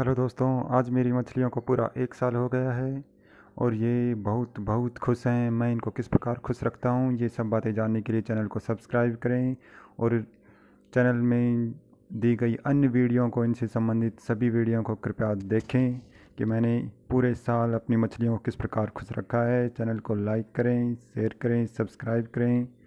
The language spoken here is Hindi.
हेलो दोस्तों आज मेरी मछलियों को पूरा एक साल हो गया है और ये बहुत बहुत खुश हैं मैं इनको किस प्रकार खुश रखता हूँ ये सब बातें जानने के लिए चैनल को सब्सक्राइब करें और चैनल में दी गई अन्य वीडियो को इनसे संबंधित सभी वीडियो को कृपया देखें कि मैंने पूरे साल अपनी मछलियों को किस प्रकार खुश रखा है चैनल को लाइक करें शेयर करें सब्सक्राइब करें